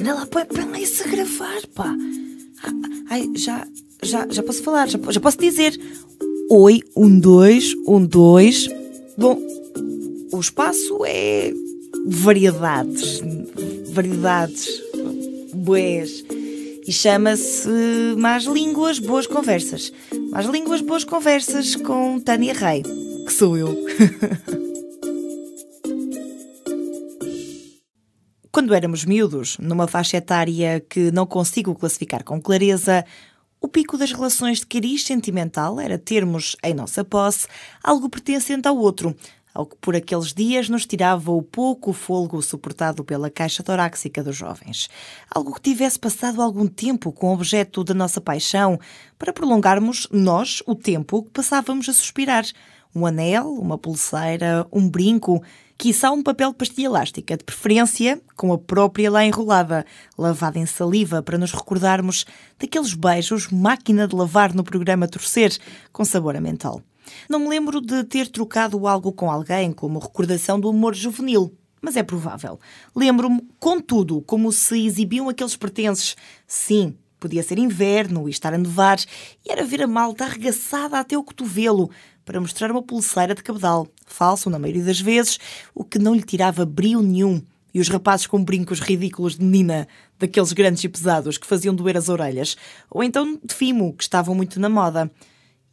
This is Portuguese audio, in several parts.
anda lá, põe, põe lá isso a gravar, pá. Ai, já, já, já posso falar, já, já posso dizer. Oi, um, dois, um, dois. Bom, o espaço é variedades, variedades, boés. E chama-se Mais Línguas, Boas Conversas. Mais Línguas, Boas Conversas com Tânia Rei, que sou eu. Quando éramos miúdos, numa faixa etária que não consigo classificar com clareza, o pico das relações de cariz sentimental era termos em nossa posse algo pertencente ao outro, ao que por aqueles dias nos tirava o pouco folgo suportado pela caixa torácica dos jovens. Algo que tivesse passado algum tempo com o objeto da nossa paixão, para prolongarmos nós o tempo que passávamos a suspirar. Um anel, uma pulseira, um brinco quiçá um papel de pastilha elástica, de preferência com a própria lá enrolada, lavada em saliva para nos recordarmos daqueles beijos máquina de lavar no programa Torcer, com sabor a mental. Não me lembro de ter trocado algo com alguém como recordação do amor juvenil, mas é provável. Lembro-me, contudo, como se exibiam aqueles pertences, sim, Podia ser inverno e estar a nevar, e era ver a malta arregaçada até o cotovelo para mostrar uma pulseira de cabedal, falso na maioria das vezes, o que não lhe tirava brilho nenhum. E os rapazes com brincos ridículos de menina, daqueles grandes e pesados que faziam doer as orelhas, ou então de fimo, que estavam muito na moda.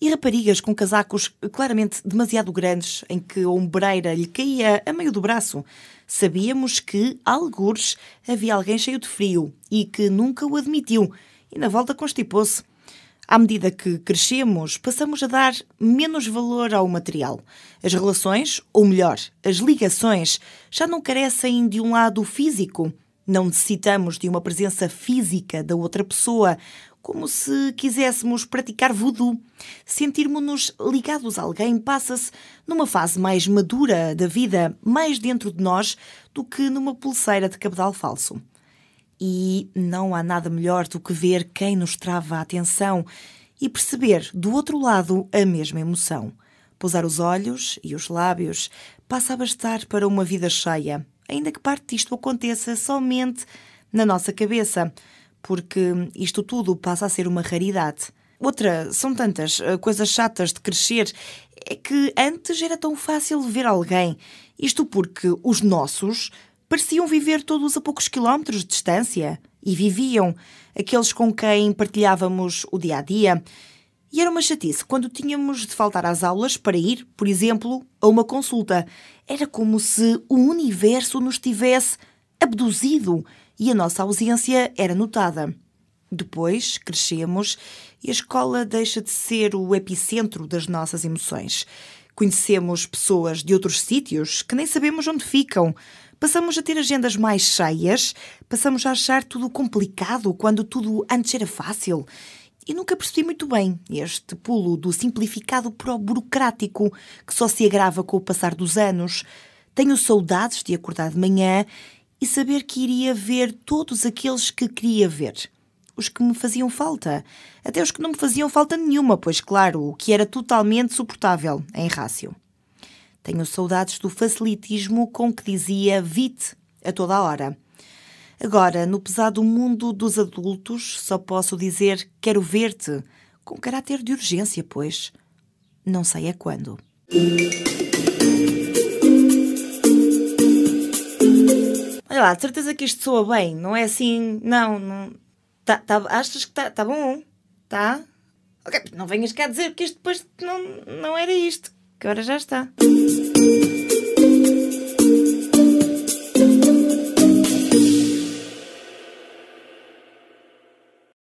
E raparigas com casacos claramente demasiado grandes, em que a ombreira lhe caía a meio do braço. Sabíamos que, algures, havia alguém cheio de frio e que nunca o admitiu e na volta constipou-se. À medida que crescemos, passamos a dar menos valor ao material. As relações, ou melhor, as ligações, já não carecem de um lado físico. Não necessitamos de uma presença física da outra pessoa, como se quiséssemos praticar voodoo. Sentirmos-nos ligados a alguém passa-se numa fase mais madura da vida, mais dentro de nós, do que numa pulseira de cabedal falso e não há nada melhor do que ver quem nos trava a atenção e perceber do outro lado a mesma emoção. Pousar os olhos e os lábios passa a bastar para uma vida cheia, ainda que parte disto aconteça somente na nossa cabeça, porque isto tudo passa a ser uma raridade. Outra, são tantas eh, coisas chatas de crescer, é que antes era tão fácil ver alguém. Isto porque os nossos pareciam viver todos a poucos quilómetros de distância e viviam, aqueles com quem partilhávamos o dia a dia. E era uma chatice quando tínhamos de faltar às aulas para ir, por exemplo, a uma consulta. Era como se o universo nos tivesse abduzido e a nossa ausência era notada. Depois crescemos e a escola deixa de ser o epicentro das nossas emoções. Conhecemos pessoas de outros sítios que nem sabemos onde ficam. Passamos a ter agendas mais cheias, passamos a achar tudo complicado quando tudo antes era fácil. E nunca percebi muito bem este pulo do simplificado para o burocrático, que só se agrava com o passar dos anos. Tenho saudades de acordar de manhã e saber que iria ver todos aqueles que queria ver os que me faziam falta, até os que não me faziam falta nenhuma, pois claro, o que era totalmente suportável em rácio. Tenho saudades do facilitismo com que dizia vite a toda a hora. Agora, no pesado mundo dos adultos, só posso dizer quero ver-te, com caráter de urgência, pois. Não sei a é quando. Olha lá, de certeza que isto soa bem, não é assim? Não, não. Tá, tá, achas que está tá bom? Tá? Ok, não venhas cá dizer que isto depois não, não era isto. Que agora já está.